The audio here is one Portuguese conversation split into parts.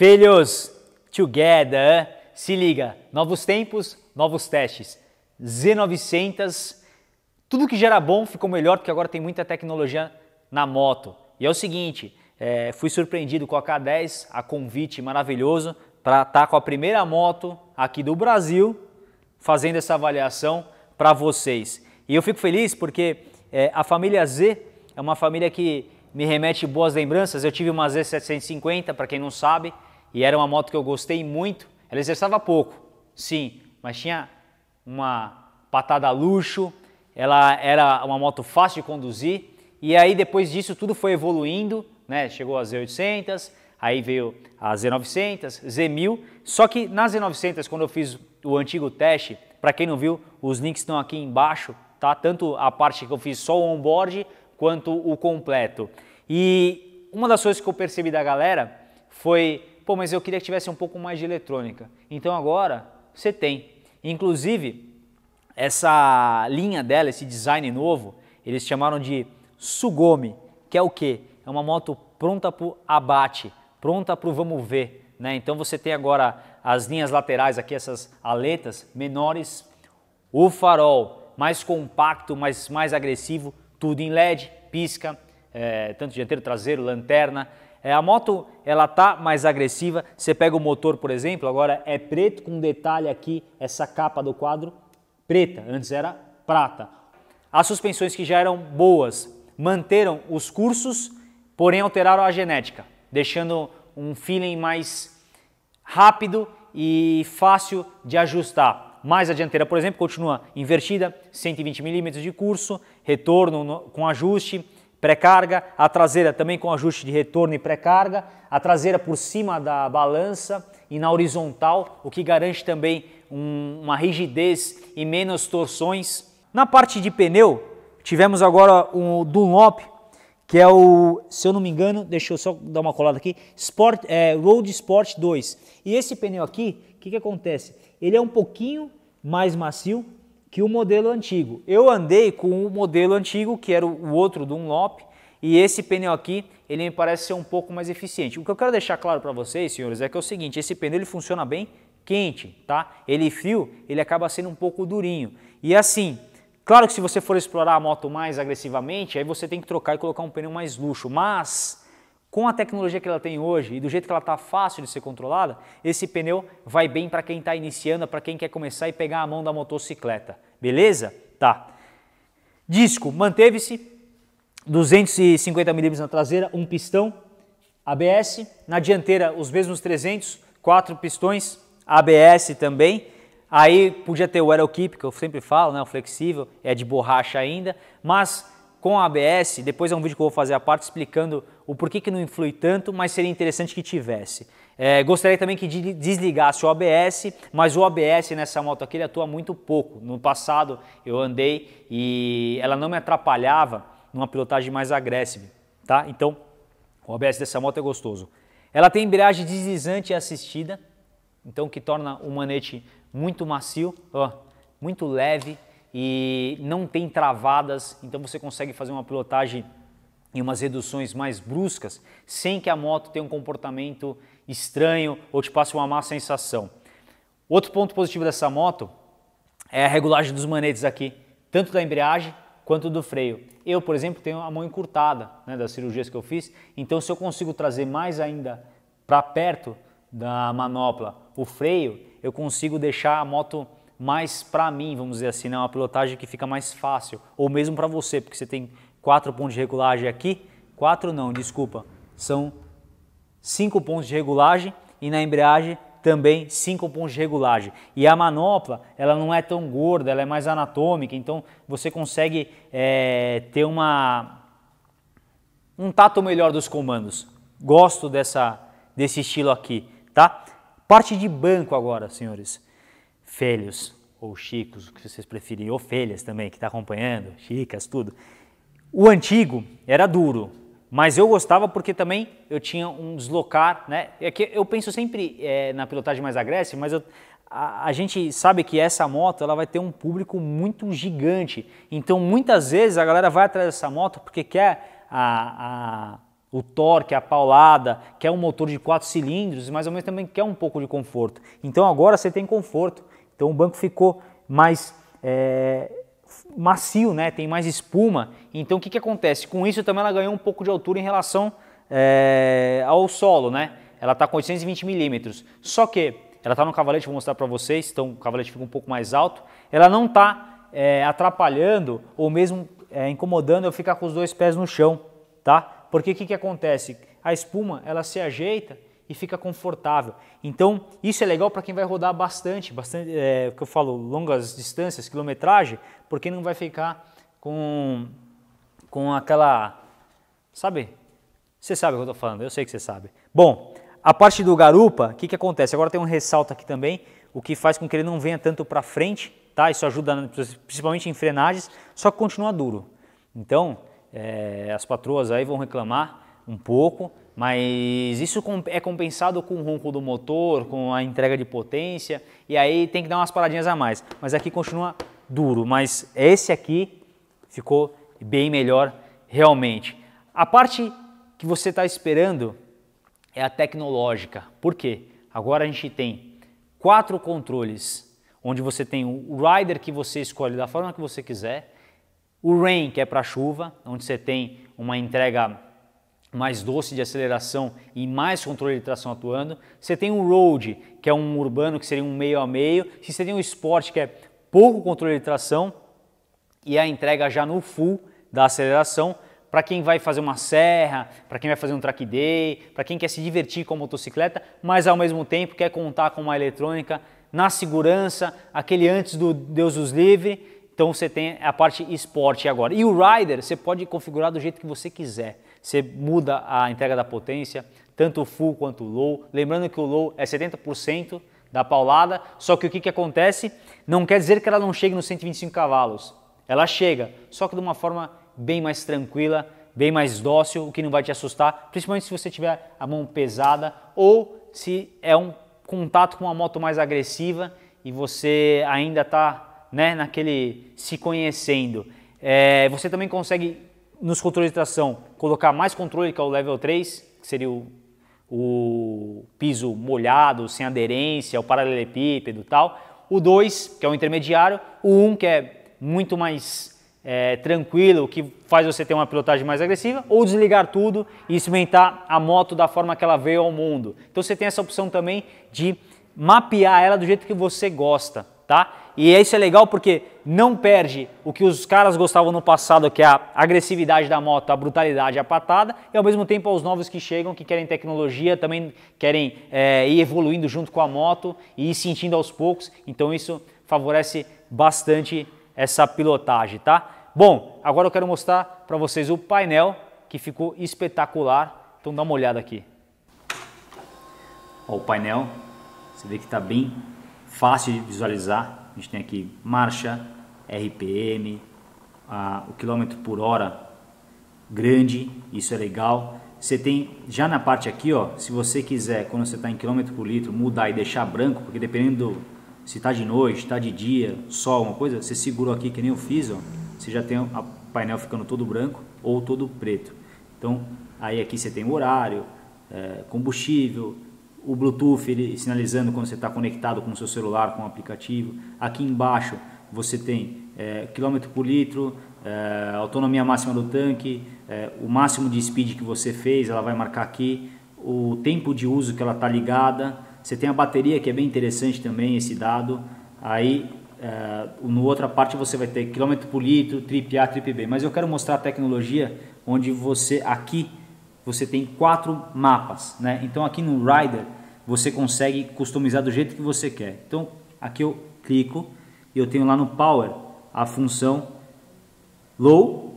Filhos, together, se liga, novos tempos, novos testes. Z900, tudo que já era bom ficou melhor porque agora tem muita tecnologia na moto. E é o seguinte, é, fui surpreendido com a K10, a convite maravilhoso, para estar tá com a primeira moto aqui do Brasil fazendo essa avaliação para vocês. E eu fico feliz porque é, a família Z é uma família que me remete boas lembranças. Eu tive uma Z750, para quem não sabe, e era uma moto que eu gostei muito. Ela exerçava pouco, sim, mas tinha uma patada luxo, ela era uma moto fácil de conduzir. E aí depois disso tudo foi evoluindo, né? Chegou a Z800, aí veio a Z900, Z1000. Só que na Z900, quando eu fiz o antigo teste, para quem não viu, os links estão aqui embaixo, tá? Tanto a parte que eu fiz só o onboard quanto o completo. E uma das coisas que eu percebi da galera foi pô, mas eu queria que tivesse um pouco mais de eletrônica. Então agora você tem. Inclusive, essa linha dela, esse design novo, eles chamaram de Sugomi, que é o quê? É uma moto pronta para o abate, pronta para o vamos ver. Né? Então você tem agora as linhas laterais aqui, essas aletas menores, o farol mais compacto, mas mais agressivo, tudo em LED, pisca, é, tanto dianteiro, traseiro, lanterna. É, a moto ela tá mais agressiva. Você pega o motor, por exemplo, agora é preto com detalhe aqui, essa capa do quadro preta, antes era prata. As suspensões que já eram boas manteram os cursos, porém alteraram a genética, deixando um feeling mais rápido e fácil de ajustar mais a dianteira, por exemplo, continua invertida, 120 mm de curso, retorno no, com ajuste, Pré-carga, a traseira também com ajuste de retorno e pré-carga, a traseira por cima da balança e na horizontal, o que garante também um, uma rigidez e menos torções. Na parte de pneu, tivemos agora o Dunlop, que é o, se eu não me engano, deixa eu só dar uma colada aqui, Sport, é, Road Sport 2. E esse pneu aqui, o que, que acontece? Ele é um pouquinho mais macio, que o modelo antigo. Eu andei com o modelo antigo, que era o outro Dunlop, e esse pneu aqui, ele me parece ser um pouco mais eficiente. O que eu quero deixar claro para vocês, senhores, é que é o seguinte, esse pneu ele funciona bem quente, tá? Ele é frio, ele acaba sendo um pouco durinho. E assim, claro que se você for explorar a moto mais agressivamente, aí você tem que trocar e colocar um pneu mais luxo, mas com a tecnologia que ela tem hoje e do jeito que ela está fácil de ser controlada, esse pneu vai bem para quem está iniciando, para quem quer começar e pegar a mão da motocicleta. Beleza? Tá. Disco manteve-se 250 milímetros na traseira, um pistão, ABS. Na dianteira, os mesmos 300, quatro pistões, ABS também. Aí podia ter o Keep, que eu sempre falo, né, o flexível, é de borracha ainda, mas com ABS, depois é um vídeo que eu vou fazer a parte explicando o porquê que não influi tanto, mas seria interessante que tivesse. É, gostaria também que desligasse o ABS, mas o ABS nessa moto aqui ele atua muito pouco. No passado eu andei e ela não me atrapalhava numa pilotagem mais agressiva, tá? Então o ABS dessa moto é gostoso. Ela tem embreagem deslizante e assistida, então que torna o manete muito macio, ó, muito leve e não tem travadas, então você consegue fazer uma pilotagem e umas reduções mais bruscas, sem que a moto tenha um comportamento estranho ou te passe uma má sensação. Outro ponto positivo dessa moto é a regulagem dos manetes aqui, tanto da embreagem quanto do freio. Eu, por exemplo, tenho a mão encurtada né, das cirurgias que eu fiz, então se eu consigo trazer mais ainda para perto da manopla o freio, eu consigo deixar a moto mais para mim, vamos dizer assim, né, uma pilotagem que fica mais fácil, ou mesmo para você, porque você tem quatro pontos de regulagem aqui, quatro não, desculpa, são cinco pontos de regulagem e na embreagem também cinco pontos de regulagem. E a manopla, ela não é tão gorda, ela é mais anatômica, então você consegue é, ter uma, um tato melhor dos comandos. Gosto dessa, desse estilo aqui, tá? Parte de banco agora, senhores. Felhos ou chicos, o que vocês preferirem, ou felhas também, que está acompanhando, chicas, tudo. O antigo era duro, mas eu gostava porque também eu tinha um deslocar, né? É que eu penso sempre é, na pilotagem mais agressiva, mas eu, a, a, gente sabe que essa moto ela vai ter um público muito gigante. Então muitas vezes a galera vai atrás dessa moto porque quer a, a, o torque, a paulada, quer um motor de quatro cilindros, mas ao menos também quer um pouco de conforto. Então agora você tem conforto. Então o banco ficou mais é, macio, né? tem mais espuma. Então o que, que acontece? Com isso também ela ganhou um pouco de altura em relação é, ao solo, né? Ela está com 820 milímetros. Só que ela está no cavalete, vou mostrar para vocês, então o cavalete fica um pouco mais alto. Ela não está é, eh, atrapalhando ou mesmo é, incomodando eu ficar com os dois pés no chão, tá? Porque o que, que acontece? A espuma ela se ajeita e fica confortável. Então, isso é legal para quem vai rodar bastante, bastante, é, que eu falo, longas distâncias, quilometragem, porque não vai ficar com, com aquela, sabe? Você sabe o que eu estou falando, eu sei que você sabe. Bom, a parte do garupa, o que, que acontece? Agora tem um ressalto aqui também, o que faz com que ele não venha tanto para frente, tá? Isso ajuda principalmente em frenagens, só que continua duro. Então, é, as patroas aí vão reclamar um pouco, mas isso é compensado com o ronco do motor, com a entrega de potência, e aí tem que dar umas paradinhas a mais. Mas aqui continua duro, mas esse aqui ficou bem melhor realmente. A parte que você está esperando é a tecnológica. Por quê? Agora a gente tem quatro controles, onde você tem o rider que você escolhe da forma que você quiser, o rain, que é para chuva, onde você tem uma entrega mais doce de aceleração e mais controle de tração atuando. Você tem um road, que é um urbano, que seria um meio a meio. se você tem um sport que é pouco controle de tração e a entrega já no full da aceleração para quem vai fazer uma serra, para quem vai fazer um track day, para quem quer se divertir com a motocicleta, mas ao mesmo tempo quer contar com uma eletrônica na segurança, aquele antes do Deus nos livre. Então você tem a parte esporte agora. E o rider você pode configurar do jeito que você quiser você muda a entrega da potência, tanto o full quanto o low. Lembrando que o low é 70% da paulada, só que o que, que acontece? Não quer dizer que ela não chegue nos 125 cavalos. Ela chega, só que de uma forma bem mais tranquila, bem mais dócil, o que não vai te assustar, principalmente se você tiver a mão pesada ou se é um contato com uma moto mais agressiva e você ainda está né, naquele se conhecendo. É, você também consegue nos controles de tração, colocar mais controle, que é o level 3, que seria o, o piso molhado, sem aderência, o paralelepípedo e tal. O 2, que é o intermediário. O 1, um, que é muito mais é, tranquilo, que faz você ter uma pilotagem mais agressiva. Ou desligar tudo e experimentar a moto da forma que ela veio ao mundo. Então você tem essa opção também de mapear ela do jeito que você gosta, tá? E isso é legal porque não perde o que os caras gostavam no passado, que é a agressividade da moto, a brutalidade, a patada, e ao mesmo tempo aos novos que chegam, que querem tecnologia, também querem é, ir evoluindo junto com a moto e ir sentindo aos poucos. Então isso favorece bastante essa pilotagem, tá? Bom, agora eu quero mostrar para vocês o painel que ficou espetacular. Então dá uma olhada aqui. Ó, o painel, você vê que está bem fácil de visualizar a gente tem aqui marcha, RPM, a, o quilômetro por hora grande, isso é legal. Você tem já na parte aqui, ó, se você quiser, quando você está em quilômetro por litro, mudar e deixar branco, porque dependendo do, se está de noite, está de dia, sol, uma coisa, você segurou aqui que nem eu fiz, ó, você já tem o painel ficando todo branco ou todo preto. Então aí aqui você tem o horário, é, combustível, o Bluetooth ele sinalizando quando você está conectado com o seu celular, com o aplicativo. Aqui embaixo você tem é, quilômetro por litro, é, autonomia máxima do tanque, é, o máximo de speed que você fez, ela vai marcar aqui, o tempo de uso que ela está ligada. Você tem a bateria que é bem interessante também esse dado. Aí é, no outra parte você vai ter quilômetro por litro, trip A, trip B. Mas eu quero mostrar a tecnologia onde você aqui você tem quatro mapas, né? Então aqui no Rider você consegue customizar do jeito que você quer. Então aqui eu clico e eu tenho lá no Power a função Low,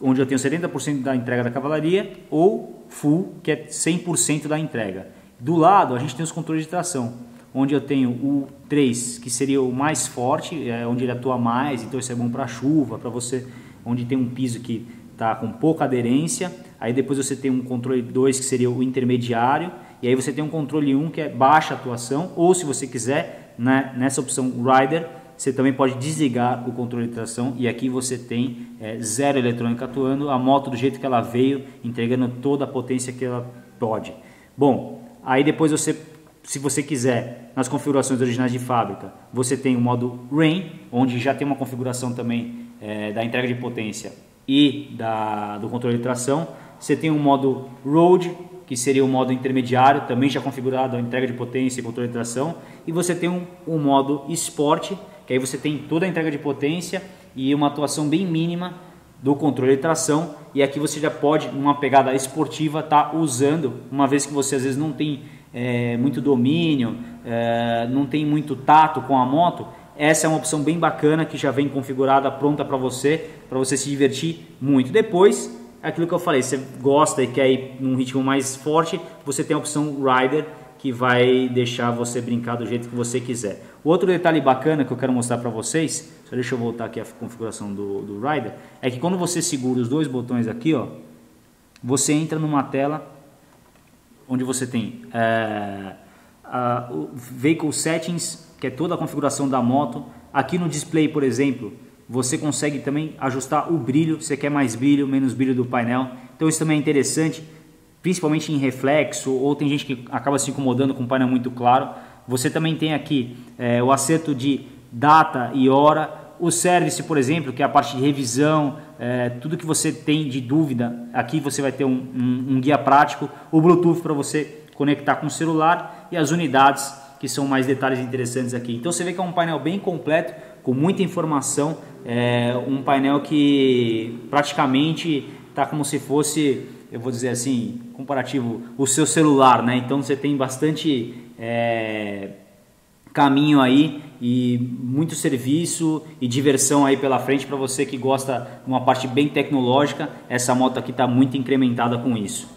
onde eu tenho 70% da entrega da cavalaria, ou Full, que é 100% da entrega. Do lado a gente tem os controles de tração, onde eu tenho o 3, que seria o mais forte, é onde ele atua mais, então isso é bom para chuva, para você onde tem um piso que está com pouca aderência aí depois você tem um controle 2 que seria o intermediário, e aí você tem um controle 1 um, que é baixa atuação, ou se você quiser, né, nessa opção Rider, você também pode desligar o controle de tração e aqui você tem é, zero eletrônica atuando, a moto do jeito que ela veio, entregando toda a potência que ela pode. Bom, aí depois você, se você quiser, nas configurações originais de fábrica, você tem o modo Rain, onde já tem uma configuração também é, da entrega de potência e da, do controle de tração, você tem um modo Road, que seria o um modo intermediário, também já configurado a entrega de potência e controle de tração. E você tem um, um modo Sport, que aí você tem toda a entrega de potência e uma atuação bem mínima do controle de tração. E aqui você já pode, numa pegada esportiva, estar tá usando, uma vez que você às vezes não tem é, muito domínio, é, não tem muito tato com a moto, essa é uma opção bem bacana que já vem configurada, pronta para você, para você se divertir muito. Depois, é aquilo que eu falei, você gosta e quer ir num ritmo mais forte, você tem a opção Rider, que vai deixar você brincar do jeito que você quiser. outro detalhe bacana que eu quero mostrar para vocês, só deixa eu voltar aqui a configuração do, do Rider, é que quando você segura os dois botões aqui, ó, você entra numa tela onde você tem é, a, o Vehicle Settings, que é toda a configuração da moto. Aqui no display, por exemplo, você consegue também ajustar o brilho, se quer mais brilho, menos brilho do painel. Então isso também é interessante, principalmente em reflexo, ou tem gente que acaba se incomodando com o painel muito claro. Você também tem aqui é, o acerto de data e hora, o service, por exemplo, que é a parte de revisão, é, tudo que você tem de dúvida, aqui você vai ter um, um, um guia prático, o Bluetooth para você conectar com o celular e as unidades, que são mais detalhes interessantes aqui. Então você vê que é um painel bem completo, com muita informação, é um painel que praticamente está como se fosse, eu vou dizer assim, comparativo, o seu celular, né? Então você tem bastante é, caminho aí e muito serviço e diversão aí pela frente para você que gosta de uma parte bem tecnológica. Essa moto aqui está muito incrementada com isso.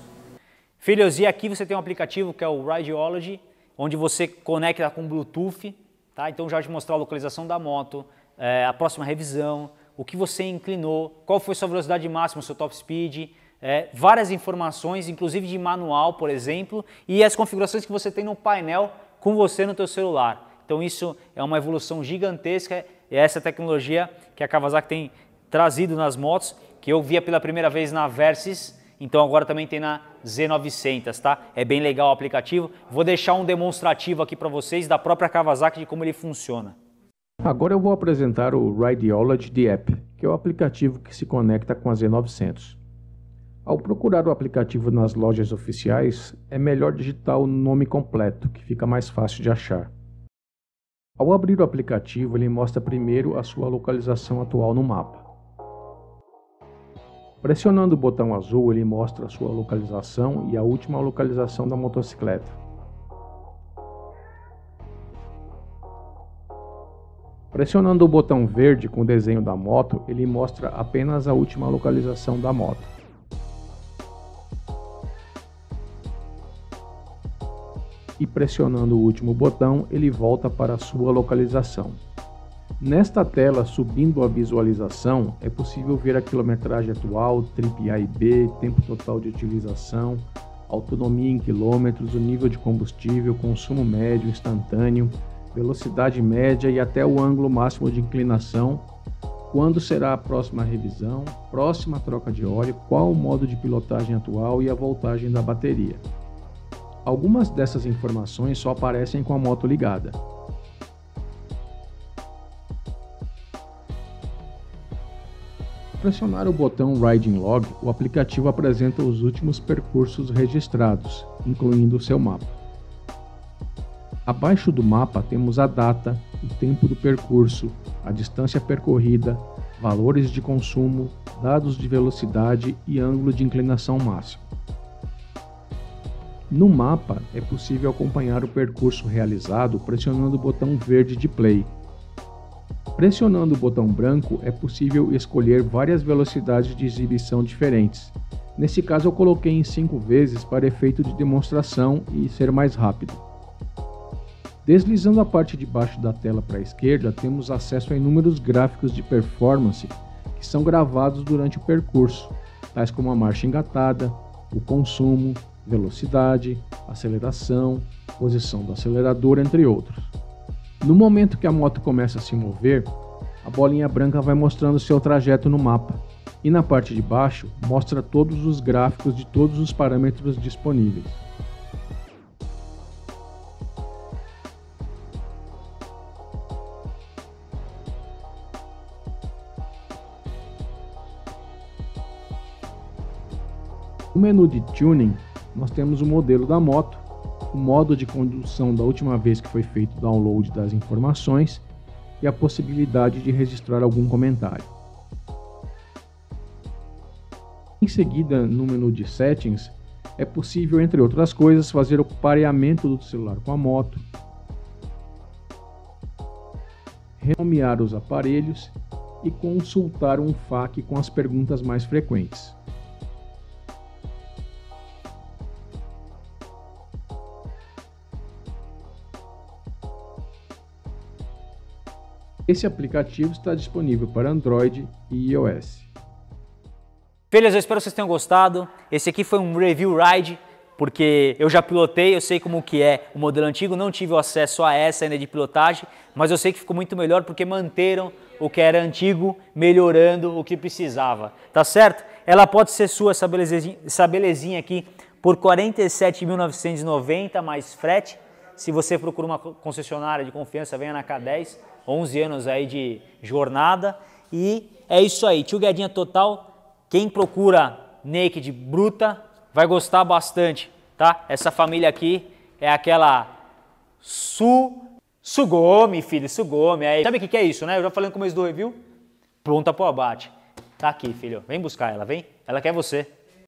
Filhos, e aqui você tem um aplicativo que é o Rideology, onde você conecta com Bluetooth, tá? Então já te mostrar a localização da moto, é, a próxima revisão, o que você inclinou, qual foi sua velocidade máxima, seu top speed, é, várias informações, inclusive de manual, por exemplo, e as configurações que você tem no painel com você no teu celular. Então isso é uma evolução gigantesca e é essa tecnologia que a Kawasaki tem trazido nas motos, que eu via pela primeira vez na Versys, então agora também tem na Z900, tá? É bem legal o aplicativo. Vou deixar um demonstrativo aqui para vocês da própria Kawasaki de como ele funciona. Agora eu vou apresentar o Rideology The App, que é o aplicativo que se conecta com a Z900. Ao procurar o aplicativo nas lojas oficiais, é melhor digitar o nome completo, que fica mais fácil de achar. Ao abrir o aplicativo, ele mostra primeiro a sua localização atual no mapa. Pressionando o botão azul, ele mostra a sua localização e a última localização da motocicleta. Pressionando o botão verde com o desenho da moto, ele mostra apenas a última localização da moto. E pressionando o último botão, ele volta para a sua localização. Nesta tela, subindo a visualização, é possível ver a quilometragem atual, trip A e B, tempo total de utilização, autonomia em quilômetros, o nível de combustível, consumo médio, instantâneo, velocidade média e até o ângulo máximo de inclinação, quando será a próxima revisão, próxima troca de óleo, qual o modo de pilotagem atual e a voltagem da bateria. Algumas dessas informações só aparecem com a moto ligada. pressionar o botão Riding Log, o aplicativo apresenta os últimos percursos registrados, incluindo o seu mapa. Abaixo do mapa temos a data, o tempo do percurso, a distância percorrida, valores de consumo, dados de velocidade e ângulo de inclinação máximo. No mapa é possível acompanhar o percurso realizado pressionando o botão verde de play. Pressionando o botão branco é possível escolher várias velocidades de exibição diferentes. Nesse caso eu coloquei em 5 vezes para efeito de demonstração e ser mais rápido. Deslizando a parte de baixo da tela para a esquerda, temos acesso a inúmeros gráficos de performance que são gravados durante o percurso, tais como a marcha engatada, o consumo, velocidade, aceleração, posição do acelerador, entre outros. No momento que a moto começa a se mover, a bolinha branca vai mostrando seu trajeto no mapa, e na parte de baixo mostra todos os gráficos de todos os parâmetros disponíveis. No menu de tuning, nós temos o modelo da moto, o modo de condução da última vez que foi feito o download das informações e a possibilidade de registrar algum comentário. Em seguida, no menu de Settings, é possível, entre outras coisas, fazer o pareamento do celular com a moto, renomear os aparelhos e consultar um FAQ com as perguntas mais frequentes. Esse aplicativo está disponível para Android e iOS. Beleza, eu espero que vocês tenham gostado. Esse aqui foi um review ride, porque eu já pilotei, eu sei como que é o modelo antigo, não tive o acesso a essa ainda de pilotagem, mas eu sei que ficou muito melhor porque manteram o que era antigo, melhorando o que precisava, tá certo? Ela pode ser sua, essa belezinha, essa belezinha aqui, por 47.990 mais frete. Se você procura uma concessionária de confiança, venha na K10. 11 anos aí de jornada. E é isso aí, Tio Guedinha total. Quem procura naked bruta vai gostar bastante, tá? Essa família aqui é aquela su sugome, filho, sugome. Aí, sabe o que, que é isso, né? Eu já falei no começo do review. Pronta pro abate. Tá aqui, filho. Vem buscar ela, vem. Ela quer você.